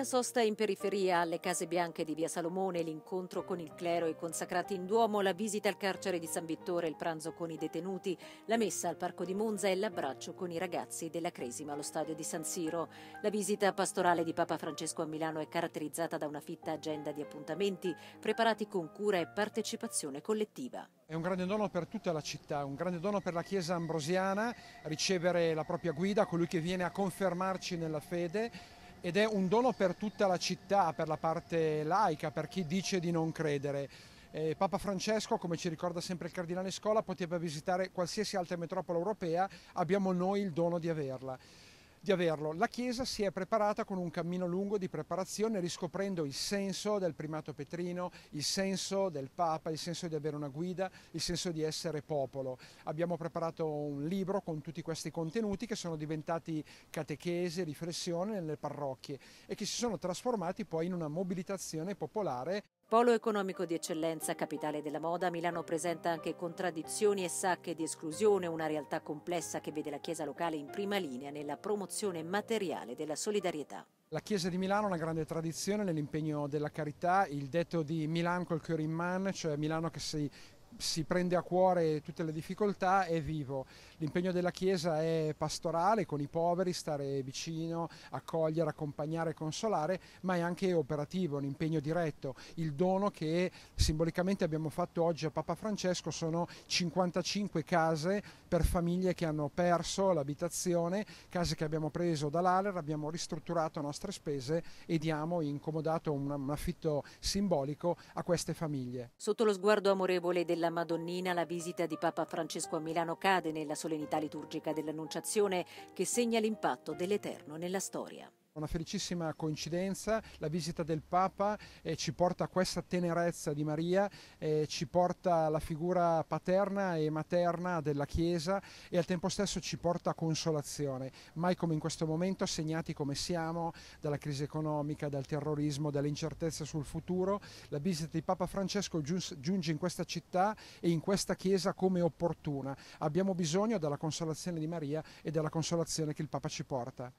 Una sosta in periferia alle Case Bianche di Via Salomone, l'incontro con il clero e i consacrati in Duomo, la visita al carcere di San Vittore, il pranzo con i detenuti, la messa al Parco di Monza e l'abbraccio con i ragazzi della Cresima allo stadio di San Siro. La visita pastorale di Papa Francesco a Milano è caratterizzata da una fitta agenda di appuntamenti preparati con cura e partecipazione collettiva. È un grande dono per tutta la città, un grande dono per la Chiesa ambrosiana ricevere la propria guida, colui che viene a confermarci nella fede ed è un dono per tutta la città, per la parte laica, per chi dice di non credere. Eh, Papa Francesco, come ci ricorda sempre il Cardinale Scola, poteva visitare qualsiasi altra metropola europea, abbiamo noi il dono di averla di averlo. La Chiesa si è preparata con un cammino lungo di preparazione riscoprendo il senso del primato petrino, il senso del Papa, il senso di avere una guida, il senso di essere popolo. Abbiamo preparato un libro con tutti questi contenuti che sono diventati catechesi, riflessione nelle parrocchie e che si sono trasformati poi in una mobilitazione popolare. Polo economico di eccellenza, capitale della moda, Milano presenta anche contraddizioni e sacche di esclusione, una realtà complessa che vede la Chiesa locale in prima linea nella promozione materiale della solidarietà. La Chiesa di Milano ha una grande tradizione nell'impegno della carità, il detto di Milan col cuore in man, cioè Milano che si si prende a cuore tutte le difficoltà, è vivo. L'impegno della Chiesa è pastorale, con i poveri, stare vicino, accogliere, accompagnare, consolare, ma è anche operativo, un impegno diretto. Il dono che simbolicamente abbiamo fatto oggi a Papa Francesco sono 55 case per famiglie che hanno perso l'abitazione, case che abbiamo preso dall'Aler, abbiamo ristrutturato a nostre spese e diamo incomodato un affitto simbolico a queste famiglie. Sotto lo sguardo amorevole della della Madonnina la visita di Papa Francesco a Milano cade nella solennità liturgica dell'Annunciazione che segna l'impatto dell'Eterno nella storia una felicissima coincidenza, la visita del Papa eh, ci porta a questa tenerezza di Maria, eh, ci porta alla figura paterna e materna della Chiesa e al tempo stesso ci porta a consolazione, mai come in questo momento segnati come siamo dalla crisi economica, dal terrorismo, dall'incertezza sul futuro, la visita di Papa Francesco giunge in questa città e in questa Chiesa come opportuna. Abbiamo bisogno della consolazione di Maria e della consolazione che il Papa ci porta.